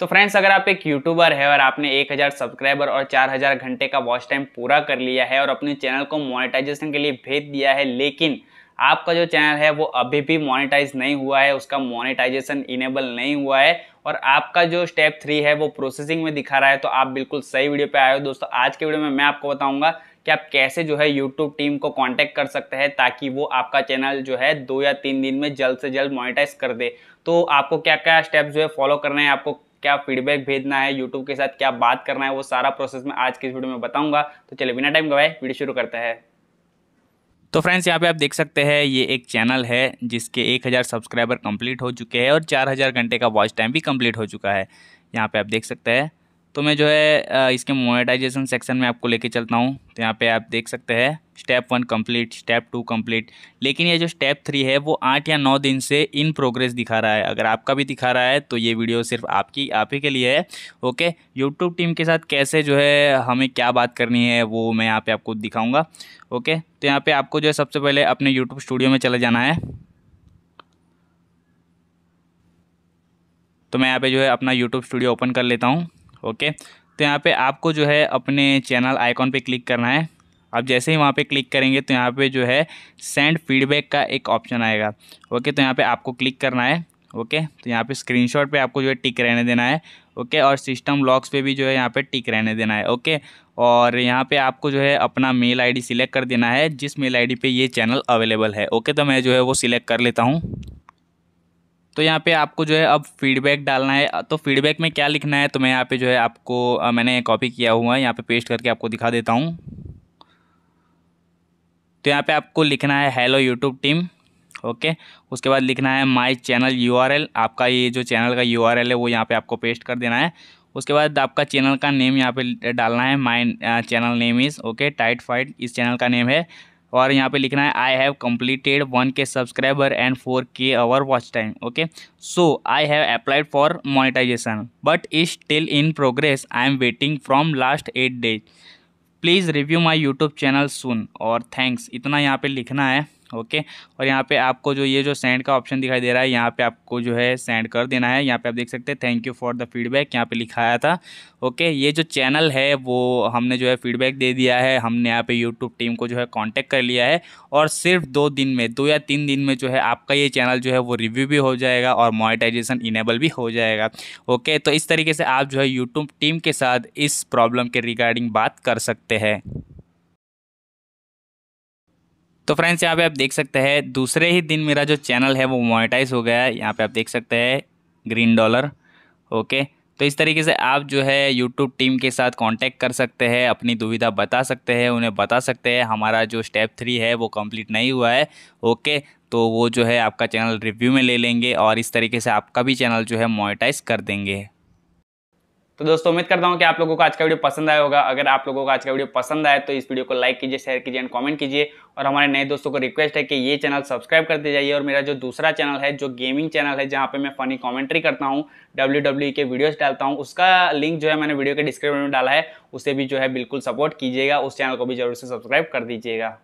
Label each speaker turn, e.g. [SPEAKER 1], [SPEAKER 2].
[SPEAKER 1] तो फ्रेंड्स अगर आप एक यूट्यूबर है और आपने 1000 सब्सक्राइबर और 4000 घंटे का वॉच टाइम पूरा कर लिया है और अपने चैनल को मोनेटाइजेशन के लिए भेज दिया है लेकिन आपका जो चैनल है वो अभी भी मोनेटाइज नहीं हुआ है उसका मोनेटाइजेशन इनेबल नहीं हुआ है और आपका जो स्टेप थ्री है वो प्रोसेसिंग में दिखा रहा है तो आप बिल्कुल सही वीडियो पे आए हो दोस्तों आज के वीडियो में मैं आपको बताऊंगा कि आप कैसे जो है यूट्यूब टीम को कांटेक्ट कर सकते हैं ताकि वो आपका चैनल जो है दो या तीन दिन में जल्द से जल्द मोनेटाइज कर दे तो आपको क्या क्या स्टेप जो है फॉलो करना है आपको क्या फीडबैक भेजना है यूट्यूब के साथ क्या बात करना है वो सारा प्रोसेस मैं आज की इस वीडियो में बताऊंगा तो चलिए बिना टाइम गवाए वीडियो शुरू करते हैं तो फ्रेंड्स यहाँ पे आप देख सकते हैं ये एक चैनल है जिसके 1000 सब्सक्राइबर कंप्लीट हो चुके हैं और 4000 घंटे का वॉच टाइम भी कंप्लीट हो चुका है यहाँ पे आप देख सकते हैं तो मैं जो है इसके मोनेटाइजेशन सेक्शन में आपको लेके चलता हूँ तो यहाँ पे आप देख सकते हैं step one complete step two complete लेकिन ये जो स्टेप थ्री है वो आठ या नौ दिन से इन प्रोग्रेस दिखा रहा है अगर आपका भी दिखा रहा है तो ये वीडियो सिर्फ आपकी आप ही के लिए है ओके यूट्यूब टीम के साथ कैसे जो है हमें क्या बात करनी है वो मैं यहाँ पर आपको दिखाऊँगा ओके तो यहाँ पर आपको जो है सबसे पहले अपने यूट्यूब स्टूडियो में चले जाना है तो मैं यहाँ पे जो है अपना यूट्यूब स्टूडियो ओपन कर लेता हूँ ओके तो यहाँ पे आपको जो है अपने चैनल आइकॉन पे क्लिक करना है आप जैसे ही वहाँ पे क्लिक करेंगे तो यहाँ पे जो है सेंड फीडबैक का एक ऑप्शन आएगा ओके तो यहाँ पे आपको क्लिक करना है ओके तो यहाँ पे स्क्रीनशॉट पे आपको जो है टिक रहने देना है ओके और सिस्टम लॉक्स पे भी जो है यहाँ पे टिक रहने देना है ओके और यहाँ पे आपको जो है अपना मेल आईडी सिलेक्ट कर देना है जिस मेल आईडी पे ये चैनल अवेलेबल है ओके तो मैं जो है वो सिलेक्ट कर लेता हूँ तो यहाँ पे आपको जो है अब फीडबैक डालना है तो फीडबैक में क्या लिखना है तो मैं यहाँ पे जो है आपको मैंने कॉपी किया हुआ है यहाँ पे पेस्ट करके आपको दिखा देता हूँ तो यहाँ पे आपको लिखना है हेलो यूट्यूब टीम ओके उसके बाद लिखना है माय चैनल यूआरएल आपका ये जो चैनल का यूआरएल है वो यहाँ पर आपको पेस्ट कर देना है उसके बाद आपका चैनल का नेम यहाँ पर डालना है my channel name is OK tight fight इस चैनल का नेम है और यहाँ पे लिखना है I have completed one K subscriber and four K hour watch time okay so I have applied for monetization but is still in progress I am waiting from last eight days please review my YouTube channel soon और thanks इतना यहाँ पे लिखना है okay और यहाँ पे आपको जो ये जो सेंड का ऑप्शन दिखाई दे रहा है यहाँ पे आपको जो है सेंड कर देना है यहाँ पे आप देख सकते हैं thank you for the feedback यहाँ पे लिखाया था ओके ये जो चैनल है वो हमने जो है फीडबैक दे दिया है हमने यहाँ पे यूट्यूब टीम को जो है कॉन्टैक्ट कर लिया है और सिर्फ दो दिन में दो या तीन दिन में जो है आपका ये चैनल जो है वो रिव्यू भी हो जाएगा और मोनिटाइजेशन इनेबल भी हो जाएगा ओके तो इस तरीके से आप जो है यूट्यूब टीम के साथ इस प्रॉब्लम के रिगार्डिंग बात कर सकते हैं तो फ्रेंड्स यहाँ पे आप देख सकते हैं दूसरे ही दिन मेरा जो चैनल है वो मोनेटाइज हो गया है यहाँ पे आप देख सकते हैं ग्रीन डॉलर ओके तो इस तरीके से आप जो है यूट्यूब टीम के साथ कांटेक्ट कर सकते हैं अपनी दुविधा बता सकते हैं उन्हें बता सकते हैं हमारा जो स्टेप थ्री है वो कम्प्लीट नहीं हुआ है ओके तो वो जो है आपका चैनल रिव्यू में ले लेंगे और इस तरीके से आपका भी चैनल जो है मोनेटाइज कर देंगे तो दोस्तों उम्मीद करता हूँ कि आप लोगों को आज का वीडियो पसंद आया होगा अगर आप लोगों को आज का वीडियो पसंद आए तो इस वीडियो को लाइक कीजिए शेयर कीजिए एंड कमेंट कीजिए और हमारे नए दोस्तों को रिक्वेस्ट है कि ये चैनल सब्सक्राइब करते जाइए और मेरा जो दूसरा चैनल है जो गेमिंग चैनल है जहाँ पे मैं फनी कॉमेंट्री करता हूँ डब्ल्यू e के वीडियोज़ डालता हूँ उसका लिंक जो है मैंने वीडियो के डिस्क्रिप्शन में डाला है उसे भी जो है बिल्कुल सपोर्ट कीजिएगा उस चैनल को भी जरूर से सब्सक्राइब कर दीजिएगा